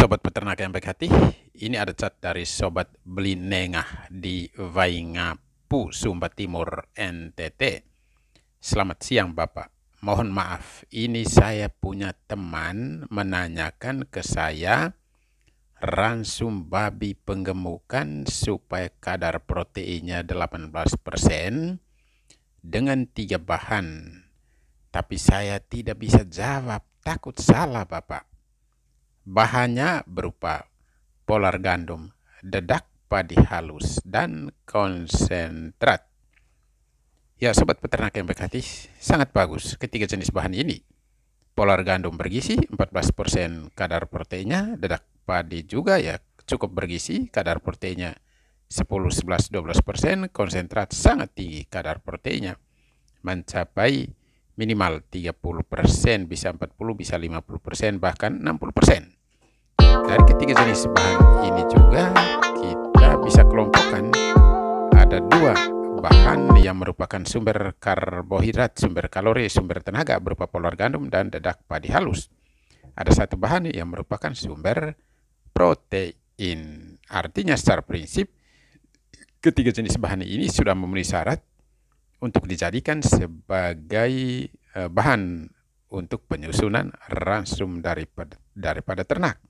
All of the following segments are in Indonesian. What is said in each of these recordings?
Sobat Peternak yang baik hati, ini ada cat dari Sobat Beli Nengah di Waingapu, Sumba Timur, NTT. Selamat siang Bapak, mohon maaf, ini saya punya teman menanyakan ke saya ransum babi penggemukan supaya kadar proteinnya 18% dengan tiga bahan. Tapi saya tidak bisa jawab, takut salah Bapak. Bahannya berupa polar gandum, dedak padi halus, dan konsentrat. Ya, sobat peternak yang baik hati, sangat bagus ketiga jenis bahan ini. Polar gandum bergizi, 14% kadar proteinnya, dedak padi juga ya cukup bergizi, kadar proteinnya 10, 11, 12%, konsentrat sangat tinggi kadar proteinnya, mencapai minimal 30%, bisa 40, bisa 50%, bahkan 60% dari ketiga jenis bahan ini juga kita bisa kelompokkan ada dua bahan yang merupakan sumber karbohidrat, sumber kalori, sumber tenaga berupa polar gandum dan dedak padi halus. Ada satu bahan yang merupakan sumber protein. Artinya secara prinsip ketiga jenis bahan ini sudah memenuhi syarat untuk dijadikan sebagai eh, bahan untuk penyusunan ransum daripada, daripada ternak.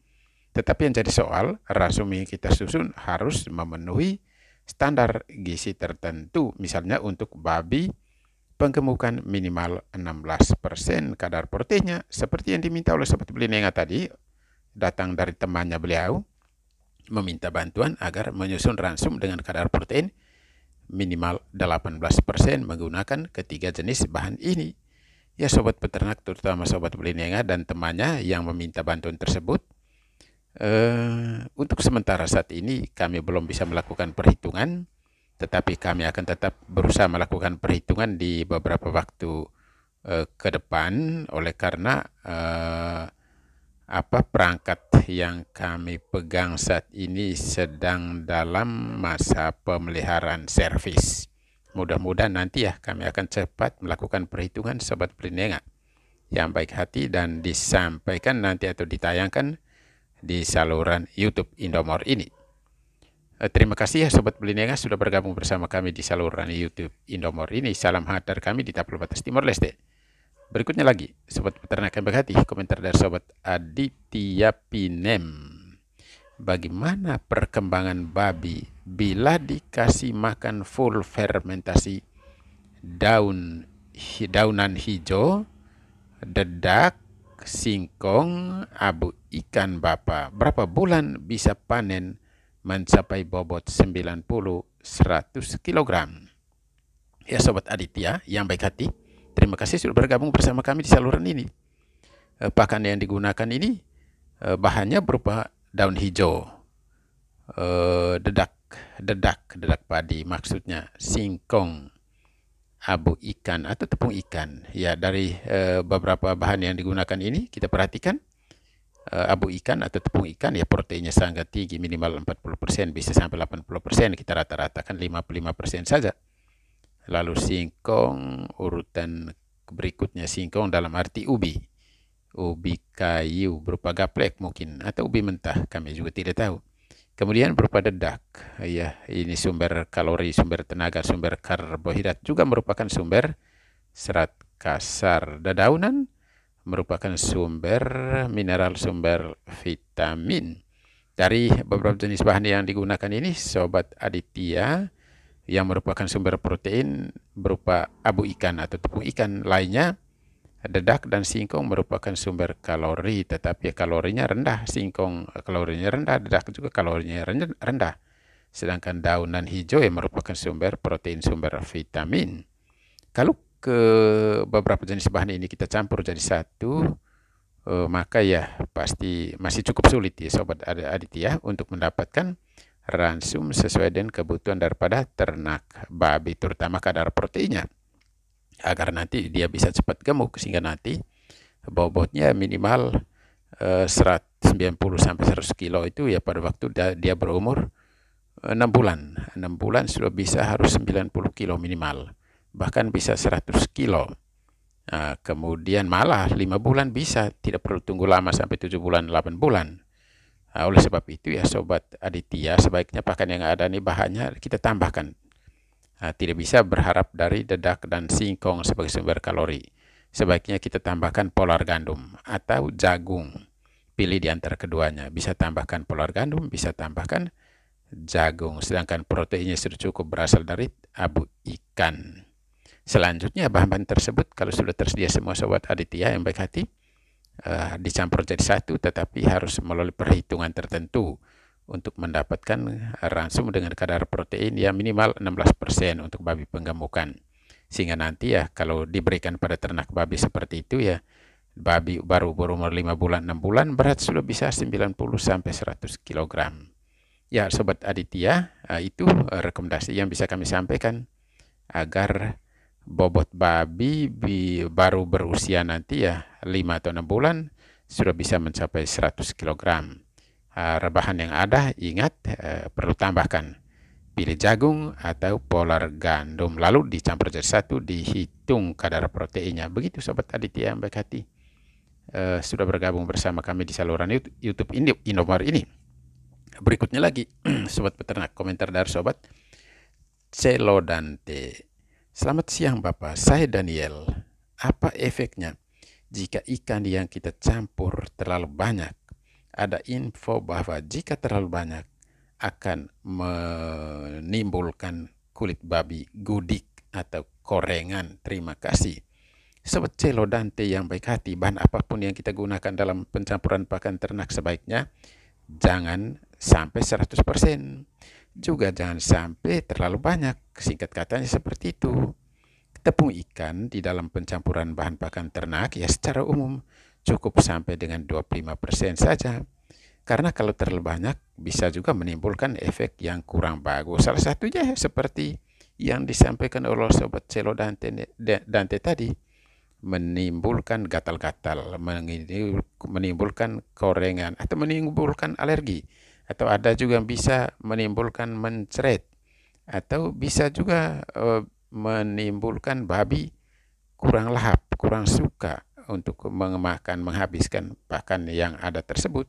Tetapi yang jadi soal, rasumi kita susun harus memenuhi standar gizi tertentu, misalnya untuk babi penggemukan minimal 16% kadar proteinnya seperti yang diminta oleh sobat nengah tadi datang dari temannya beliau meminta bantuan agar menyusun ransum dengan kadar protein minimal 18% menggunakan ketiga jenis bahan ini. Ya sobat peternak terutama sobat nengah dan temannya yang meminta bantuan tersebut Eh, untuk sementara saat ini kami belum bisa melakukan perhitungan, tetapi kami akan tetap berusaha melakukan perhitungan di beberapa waktu uh, ke depan, oleh karena uh, apa perangkat yang kami pegang saat ini sedang dalam masa pemeliharaan servis. Mudah-mudahan nanti ya kami akan cepat melakukan perhitungan sobat pelindungan yang baik hati dan disampaikan nanti atau ditayangkan di saluran YouTube Indomor ini. Eh, terima kasih ya Sobat Belinegas sudah bergabung bersama kami di saluran YouTube Indomor ini. Salam hangat dari kami di Tapal Batas Timor Leste. Berikutnya lagi, Sobat Peternak yang berhati, komentar dari Sobat Aditya Pinem. Bagaimana perkembangan babi bila dikasih makan full fermentasi daun daunan hijau, dedak, singkong, abu ikan bapa berapa bulan bisa panen mencapai bobot 90 100 kg. Ya sobat Aditya yang baik hati, terima kasih sudah bergabung bersama kami di saluran ini. Eh, pakan yang digunakan ini eh, bahannya berupa daun hijau, eh, dedak, dedak, dedak padi maksudnya singkong, abu ikan atau tepung ikan. Ya dari beberapa bahan yang digunakan ini kita perhatikan Eh, abu ikan atau tepung ikan ya proteinnya sangat tinggi minimal 40% bisa sampai 80% kita rata-ratakan rata 55% saja lalu singkong urutan berikutnya singkong dalam arti ubi ubi kayu berupa gaplek mungkin atau ubi mentah kami juga tidak tahu kemudian berupa dedak ya ini sumber kalori sumber tenaga sumber karbohidrat juga merupakan sumber serat kasar dedaunan merupakan sumber mineral sumber vitamin. Dari beberapa jenis bahan yang digunakan ini, sobat Aditya yang merupakan sumber protein berupa abu ikan atau tepung ikan lainnya, dedak dan singkong merupakan sumber kalori, tetapi kalorinya rendah. Singkong kalorinya rendah, dedak juga kalorinya rendah. Sedangkan daunan hijau yang merupakan sumber protein, sumber vitamin. Kalau ke beberapa jenis bahan ini kita campur jadi satu eh, maka ya pasti masih cukup sulit ya sobat Aditya ya, untuk mendapatkan ransum sesuai dengan kebutuhan daripada ternak babi terutama kadar proteinnya agar nanti dia bisa cepat gemuk sehingga nanti bobotnya minimal eh, 190 sampai 100 kilo itu ya pada waktu dia berumur 6 eh, bulan 6 bulan sudah bisa harus 90 kilo minimal bahkan bisa 100 kilo. Nah, kemudian malah lima bulan bisa, tidak perlu tunggu lama sampai tujuh bulan, delapan bulan. Nah, oleh sebab itu ya sobat Aditya sebaiknya pakan yang ada ini bahannya kita tambahkan. Nah, tidak bisa berharap dari dedak dan singkong sebagai sumber kalori. Sebaiknya kita tambahkan polar gandum atau jagung. Pilih di antara keduanya. Bisa tambahkan polar gandum, bisa tambahkan jagung. Sedangkan proteinnya sudah cukup berasal dari abu ikan. Selanjutnya bahan-bahan tersebut kalau sudah tersedia semua sobat aditya yang baik hati uh, dicampur jadi satu tetapi harus melalui perhitungan tertentu untuk mendapatkan ransum dengan kadar protein yang minimal 16% untuk babi penggemukan. Sehingga nanti ya kalau diberikan pada ternak babi seperti itu ya babi baru berumur 5 bulan 6 bulan berat sudah bisa 90 sampai 100 kg. Ya sobat Aditya, eh, itu rekomendasi yang bisa kami sampaikan agar bobot babi bi, baru berusia nanti ya 5 atau 6 bulan sudah bisa mencapai 100 kg. Uh, rebahan yang ada ingat uh, perlu tambahkan pilih jagung atau polar gandum lalu dicampur jadi satu dihitung kadar proteinnya begitu sobat Aditya yang baik hati uh, sudah bergabung bersama kami di saluran YouTube ini Indomar ini berikutnya lagi sobat peternak komentar dari sobat Celodante Selamat siang Bapak, saya Daniel. Apa efeknya jika ikan yang kita campur terlalu banyak? Ada info bahwa jika terlalu banyak akan menimbulkan kulit babi gudik atau korengan. Terima kasih. Sobat Celo Dante yang baik hati, bahan apapun yang kita gunakan dalam pencampuran pakan ternak sebaiknya jangan sampai 100% juga jangan sampai terlalu banyak. Singkat katanya seperti itu. Tepung ikan di dalam pencampuran bahan pakan ternak ya secara umum cukup sampai dengan 25% saja. Karena kalau terlalu banyak bisa juga menimbulkan efek yang kurang bagus. Salah satunya seperti yang disampaikan oleh sobat Celo Dante, Dante tadi menimbulkan gatal-gatal, menimbulkan korengan atau menimbulkan alergi atau ada juga bisa menimbulkan mencret atau bisa juga uh, menimbulkan babi kurang lahap, kurang suka untuk mengemakan menghabiskan pakan yang ada tersebut.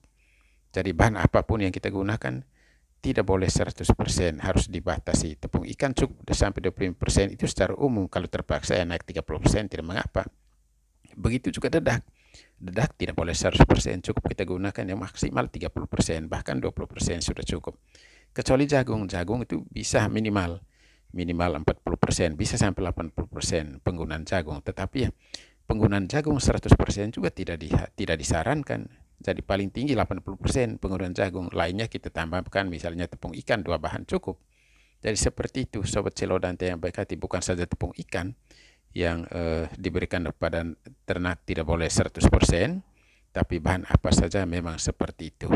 Jadi bahan apapun yang kita gunakan tidak boleh 100%, harus dibatasi. Tepung ikan cukup sampai 25% itu secara umum, kalau terpaksa ya naik 30% tidak mengapa. Begitu juga dedak dedak tidak boleh 100% cukup kita gunakan yang maksimal 30% bahkan 20% sudah cukup kecuali jagung jagung itu bisa minimal minimal 40% bisa sampai 80% penggunaan jagung tetapi ya penggunaan jagung 100% juga tidak di, tidak disarankan jadi paling tinggi 80% penggunaan jagung lainnya kita tambahkan misalnya tepung ikan dua bahan cukup jadi seperti itu sobat celodante yang baik hati bukan saja tepung ikan yang eh, diberikan kepada ternak tidak boleh 100%, tapi bahan apa saja memang seperti itu.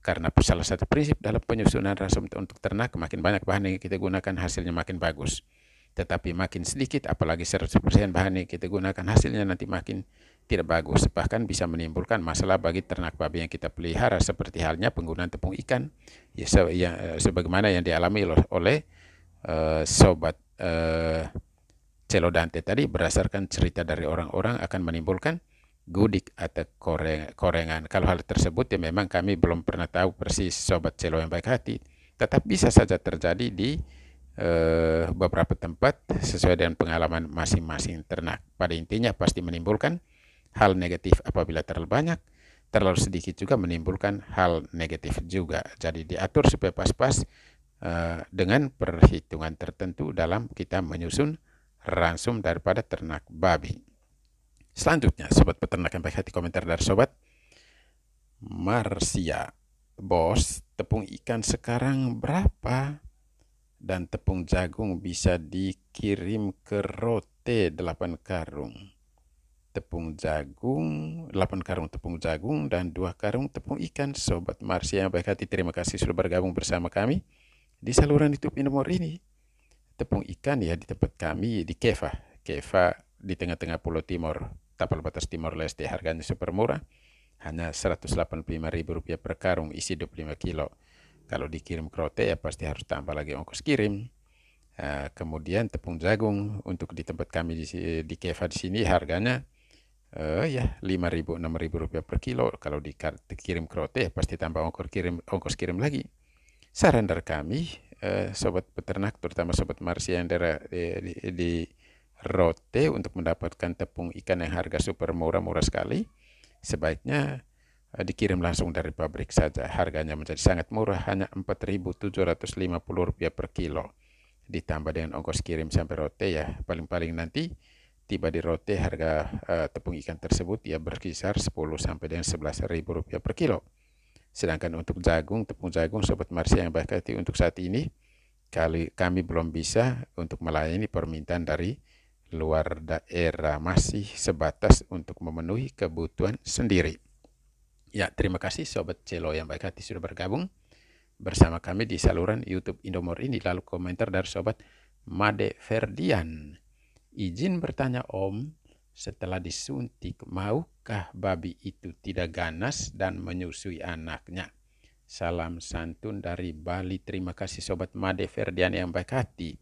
Karena salah satu prinsip dalam penyusunan rasa untuk ternak, makin banyak bahan yang kita gunakan hasilnya makin bagus. Tetapi makin sedikit, apalagi 100% bahan yang kita gunakan hasilnya nanti makin tidak bagus. Bahkan bisa menimbulkan masalah bagi ternak babi yang kita pelihara seperti halnya penggunaan tepung ikan. Ya, se ya, eh, sebagaimana yang dialami oleh uh, sobat uh, celodante tadi berdasarkan cerita dari orang-orang akan menimbulkan gudik atau koreng, korengan. Kalau hal tersebut ya memang kami belum pernah tahu persis sobat celo yang baik hati. Tetap bisa saja terjadi di eh, beberapa tempat sesuai dengan pengalaman masing-masing ternak. Pada intinya pasti menimbulkan hal negatif apabila terlalu banyak, terlalu sedikit juga menimbulkan hal negatif juga. Jadi diatur supaya pas-pas eh, dengan perhitungan tertentu dalam kita menyusun ransum daripada ternak babi. Selanjutnya, Sobat Peternak yang baik hati komentar dari Sobat Marsia. Bos, tepung ikan sekarang berapa? Dan tepung jagung bisa dikirim ke rote 8 karung. Tepung jagung, 8 karung tepung jagung dan 2 karung tepung ikan. Sobat Marsia yang baik hati, terima kasih sudah bergabung bersama kami di saluran YouTube Indomor ini tepung ikan ya di tempat kami di Kefa. Kefa di tengah-tengah Pulau Timur, tapal batas Timor Leste harganya super murah. Hanya Rp185.000 per karung isi 25 kilo. Kalau dikirim ke ya pasti harus tambah lagi ongkos kirim. Uh, kemudian tepung jagung untuk di tempat kami di, di Keva di sini harganya uh, ya 5.000 6.000 rupiah per kilo kalau dikirim ke ya pasti tambah ongkos kirim ongkos kirim lagi saran dari kami Eh, sobat peternak terutama sobat Marsia yang daerah di, di, di Rote untuk mendapatkan tepung ikan yang harga super murah-murah sekali sebaiknya uh, dikirim langsung dari pabrik saja harganya menjadi sangat murah hanya rp rupiah per kilo ditambah dengan ongkos kirim sampai Rote ya paling-paling nanti tiba di Rote harga uh, tepung ikan tersebut ya berkisar 10 sampai dengan 11.000 rupiah per kilo Sedangkan untuk jagung, tepung jagung sobat Marsia yang baik hati untuk saat ini kali kami belum bisa untuk melayani permintaan dari luar daerah masih sebatas untuk memenuhi kebutuhan sendiri. Ya, terima kasih sobat Celo yang baik hati sudah bergabung bersama kami di saluran YouTube Indomor ini. Lalu komentar dari sobat Made Ferdian. Izin bertanya Om, setelah disuntik, maukah babi itu tidak ganas dan menyusui anaknya? Salam santun dari Bali. Terima kasih Sobat Made Ferdian yang baik hati.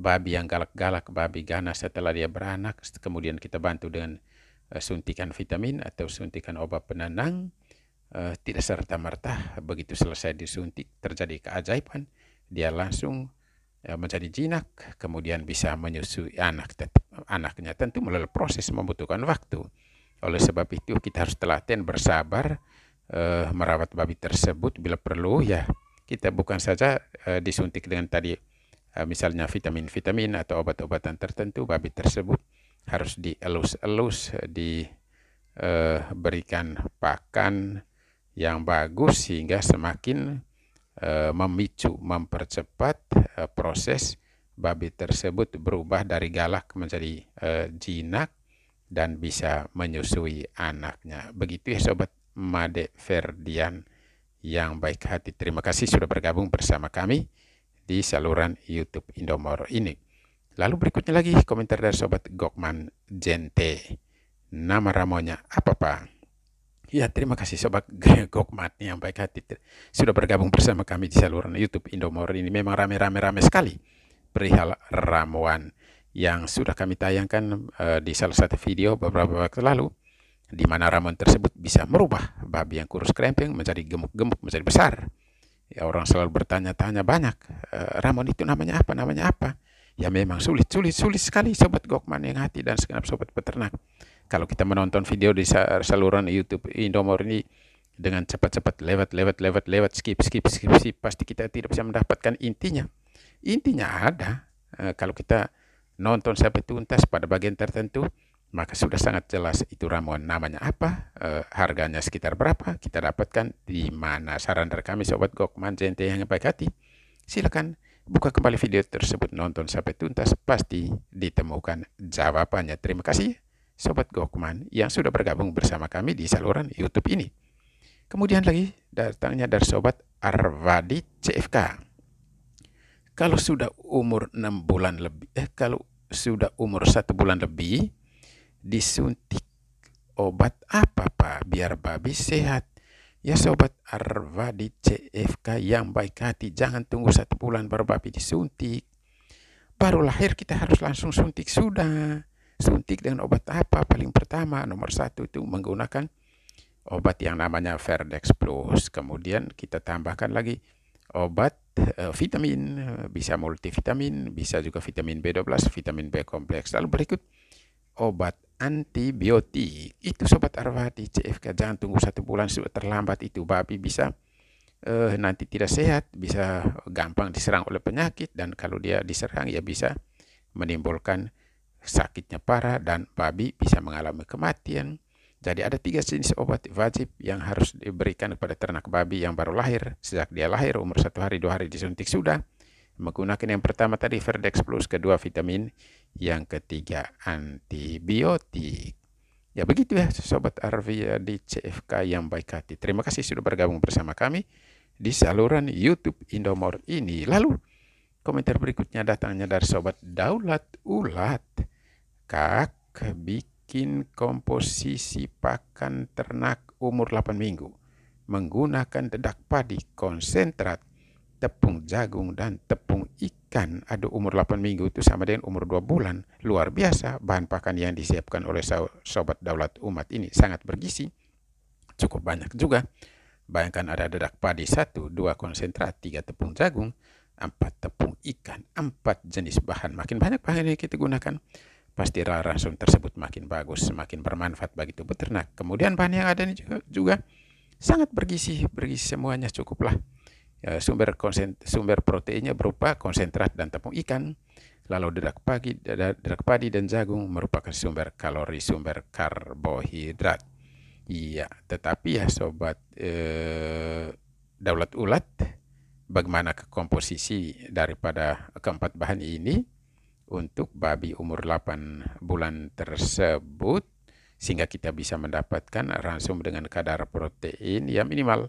Babi yang galak-galak, babi ganas setelah dia beranak. Kemudian kita bantu dengan eh, suntikan vitamin atau suntikan obat penenang. Eh, tidak serta-merta begitu selesai disuntik terjadi keajaiban. Dia langsung eh, menjadi jinak kemudian bisa menyusui anak tetap anaknya tentu melalui proses membutuhkan waktu. Oleh sebab itu kita harus telaten bersabar eh, merawat babi tersebut bila perlu ya kita bukan saja eh, disuntik dengan tadi eh, misalnya vitamin-vitamin atau obat-obatan tertentu babi tersebut harus dielus-elus diberikan eh, pakan yang bagus sehingga semakin eh, memicu mempercepat eh, proses babi tersebut berubah dari galak menjadi e, jinak dan bisa menyusui anaknya. Begitu ya sobat Made Ferdian yang baik hati. Terima kasih sudah bergabung bersama kami di saluran YouTube IndoMoro ini. Lalu berikutnya lagi komentar dari sobat Gokman Jente. Nama ramonya apa pak? Ya terima kasih Sobat Gokmat yang baik hati sudah bergabung bersama kami di saluran YouTube Indomor ini. Memang rame-rame rame sekali perihal ramuan yang sudah kami tayangkan uh, di salah satu video beberapa waktu lalu di mana ramuan tersebut bisa merubah babi yang kurus kremping menjadi gemuk-gemuk menjadi besar. Ya, orang selalu bertanya-tanya banyak, uh, ramuan itu namanya apa, namanya apa? Ya memang sulit, sulit, sulit sekali sobat Gokman yang hati dan segenap sobat peternak. Kalau kita menonton video di saluran YouTube Indomor ini dengan cepat-cepat lewat, lewat, lewat, lewat, skip, skip, skip, skip, pasti kita tidak bisa mendapatkan intinya. Intinya ada. E, kalau kita nonton sampai tuntas pada bagian tertentu, maka sudah sangat jelas itu ramuan namanya apa, e, harganya sekitar berapa, kita dapatkan di mana. Saran dari kami Sobat Gokman Jente yang baik hati, silakan buka kembali video tersebut, nonton sampai tuntas, pasti ditemukan jawabannya. Terima kasih Sobat Gokman yang sudah bergabung bersama kami di saluran YouTube ini. Kemudian lagi datangnya dari Sobat Arvadi CFK kalau sudah umur 6 bulan lebih eh kalau sudah umur satu bulan lebih disuntik obat apa pak biar babi sehat ya sobat arva di CFK yang baik hati jangan tunggu satu bulan baru babi disuntik baru lahir kita harus langsung suntik sudah suntik dengan obat apa paling pertama nomor satu itu menggunakan obat yang namanya Verdex Plus kemudian kita tambahkan lagi obat Eh, vitamin, eh, bisa multivitamin, bisa juga vitamin B12, vitamin B kompleks. Lalu berikut obat antibiotik. Itu sobat arwati CFK jangan tunggu satu bulan sudah terlambat itu babi bisa eh, nanti tidak sehat, bisa gampang diserang oleh penyakit dan kalau dia diserang ya bisa menimbulkan sakitnya parah dan babi bisa mengalami kematian. Jadi ada tiga jenis obat wajib yang harus diberikan kepada ternak babi yang baru lahir. Sejak dia lahir, umur satu hari, dua hari disuntik sudah. Menggunakan yang pertama tadi Verdex Plus, kedua vitamin, yang ketiga antibiotik. Ya begitu ya Sobat Arvia di CFK yang baik hati. Terima kasih sudah bergabung bersama kami di saluran YouTube Indomor ini. Lalu komentar berikutnya datangnya dari Sobat Daulat Ulat. Kak Bik bikin komposisi pakan ternak umur 8 minggu menggunakan dedak padi, konsentrat, tepung jagung, dan tepung ikan Aduh umur 8 minggu itu sama dengan umur 2 bulan. Luar biasa bahan pakan yang disiapkan oleh Sobat Daulat Umat ini sangat bergizi. Cukup banyak juga. Bayangkan ada dedak padi satu, dua konsentrat, tiga tepung jagung, empat tepung ikan, empat jenis bahan. Makin banyak bahan yang kita gunakan pasti rasum tersebut makin bagus, semakin bermanfaat bagi tubuh ternak. Kemudian bahan yang ada ini juga, juga sangat bergizi, bergizi semuanya cukuplah. Ya, sumber sumber proteinnya berupa konsentrat dan tepung ikan, lalu dedak pagi, dedak padi dan jagung merupakan sumber kalori, sumber karbohidrat. Iya, tetapi ya sobat eh, daulat ulat, bagaimana komposisi daripada keempat bahan ini? untuk babi umur 8 bulan tersebut sehingga kita bisa mendapatkan ransum dengan kadar protein yang minimal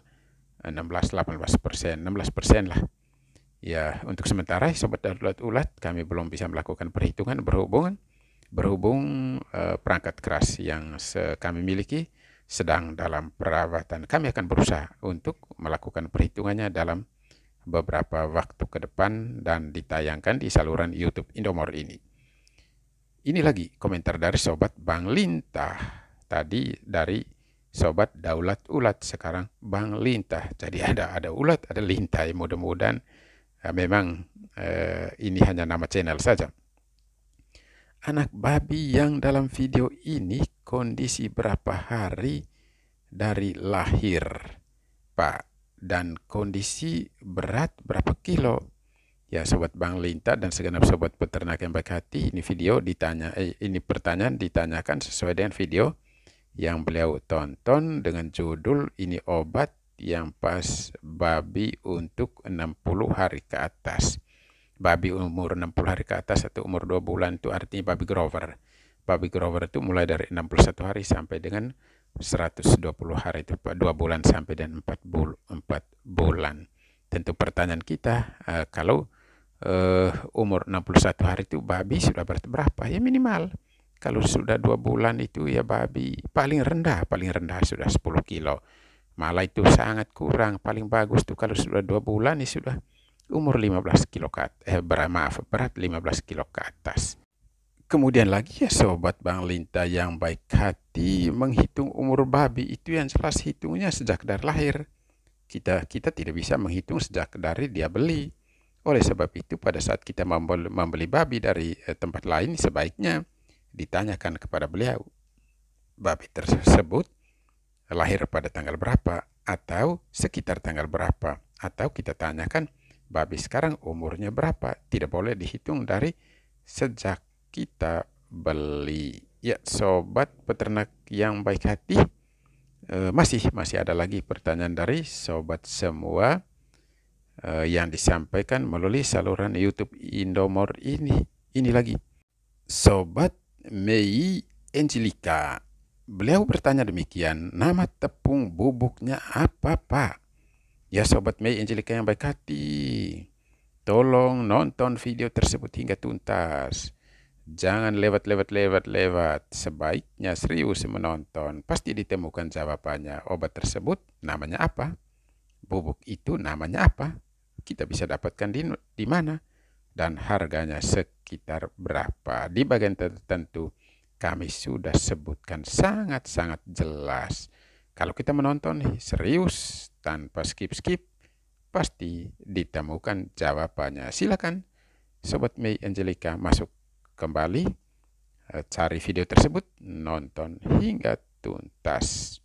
16-18 persen, 16 persen lah. Ya, untuk sementara Sobat Darurat Ulat kami belum bisa melakukan perhitungan berhubungan berhubung uh, perangkat keras yang kami miliki sedang dalam perawatan. Kami akan berusaha untuk melakukan perhitungannya dalam beberapa waktu ke depan dan ditayangkan di saluran YouTube Indomor ini. Ini lagi komentar dari Sobat Bang Lintah. Tadi dari Sobat Daulat Ulat, sekarang Bang Lintah. Jadi ada ada ulat, ada lintah. Ya, mudah-mudahan ya memang eh, ini hanya nama channel saja. Anak babi yang dalam video ini kondisi berapa hari dari lahir, Pak? dan kondisi berat berapa kilo. Ya sobat Bang Linta dan segenap sobat peternak yang baik hati, ini video ditanya eh, ini pertanyaan ditanyakan sesuai dengan video yang beliau tonton dengan judul ini obat yang pas babi untuk 60 hari ke atas. Babi umur 60 hari ke atas atau umur 2 bulan itu artinya babi grover. Babi grover itu mulai dari 61 hari sampai dengan 120 hari itu dua bulan sampai dan empat bul 4 bulan. Tentu pertanyaan kita uh, kalau uh, umur 61 hari itu babi sudah berarti berapa? Ya minimal. Kalau sudah dua bulan itu ya babi paling rendah, paling rendah sudah 10 kilo. Malah itu sangat kurang, paling bagus tuh kalau sudah dua bulan ya sudah umur 15 kilo kat. eh, berat, maaf berat 15 kilo ke atas. Kemudian lagi ya sobat Bang Linta yang baik hati menghitung umur babi itu yang jelas hitungnya sejak dari lahir. Kita kita tidak bisa menghitung sejak dari dia beli. Oleh sebab itu pada saat kita membeli babi dari eh, tempat lain sebaiknya ditanyakan kepada beliau babi tersebut lahir pada tanggal berapa atau sekitar tanggal berapa atau kita tanyakan babi sekarang umurnya berapa tidak boleh dihitung dari sejak kita beli. Ya, sobat peternak yang baik hati, eh, masih masih ada lagi pertanyaan dari sobat semua eh, yang disampaikan melalui saluran YouTube Indomor ini. Ini lagi. Sobat Mei Angelica. Beliau bertanya demikian, nama tepung bubuknya apa, Pak? Ya, sobat Mei Angelica yang baik hati. Tolong nonton video tersebut hingga tuntas Jangan lewat-lewat-lewat-lewat. Sebaiknya serius menonton. Pasti ditemukan jawabannya. Obat tersebut namanya apa? Bubuk itu namanya apa? Kita bisa dapatkan di, di mana? Dan harganya sekitar berapa? Di bagian tertentu kami sudah sebutkan sangat-sangat jelas. Kalau kita menonton eh, serius tanpa skip-skip, pasti ditemukan jawabannya. Silakan Sobat Mei Angelica masuk kembali e, cari video tersebut, nonton hingga tuntas.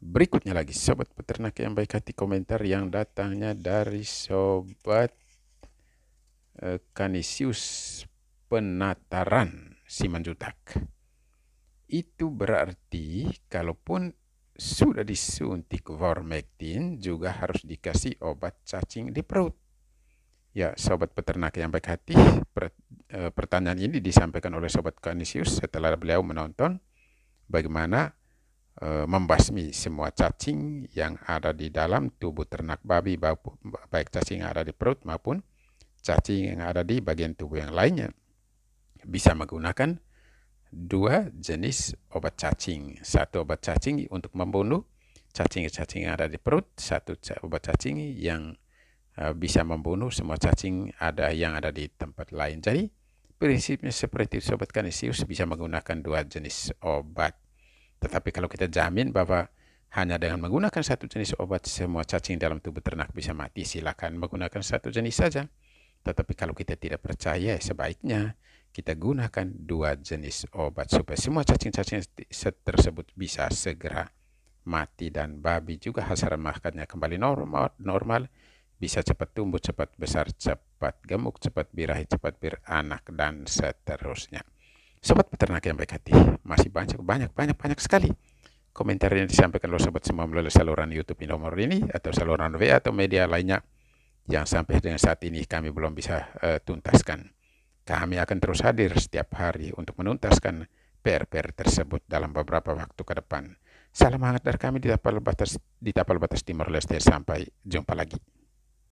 Berikutnya lagi sobat peternak yang baik hati komentar yang datangnya dari sobat kanisius e, penataran Simanjutak. Itu berarti kalaupun sudah disuntik vermectin juga harus dikasih obat cacing di perut. Ya, sobat peternak yang baik hati, eh, pertanyaan ini disampaikan oleh sobat Kanisius setelah beliau menonton bagaimana e, membasmi semua cacing yang ada di dalam tubuh ternak babi, baik cacing yang ada di perut maupun cacing yang ada di bagian tubuh yang lainnya. Bisa menggunakan dua jenis obat cacing. Satu obat cacing untuk membunuh cacing-cacing yang ada di perut, satu obat cacing yang Eh, bisa membunuh semua cacing ada yang ada di tempat lain. Jadi prinsipnya seperti itu sobat kanisius bisa menggunakan dua jenis obat. Tetapi kalau kita jamin bahwa hanya dengan menggunakan satu jenis obat semua cacing dalam tubuh ternak bisa mati, silakan menggunakan satu jenis saja. Tetapi kalau kita tidak percaya, sebaiknya kita gunakan dua jenis obat supaya semua cacing-cacing tersebut bisa segera mati dan babi juga hasil makannya kembali normal, normal bisa cepat tumbuh, cepat besar, cepat gemuk, cepat birahi, cepat beranak, dan seterusnya. Sobat peternak yang baik hati, masih banyak, banyak, banyak, banyak sekali komentar yang disampaikan oleh sobat semua melalui saluran YouTube nomor ini atau saluran WA atau media lainnya yang sampai dengan saat ini kami belum bisa uh, tuntaskan. Kami akan terus hadir setiap hari untuk menuntaskan PR-PR tersebut dalam beberapa waktu ke depan. Salam hangat dari kami di tapal batas di tapal batas Timor Leste sampai jumpa lagi.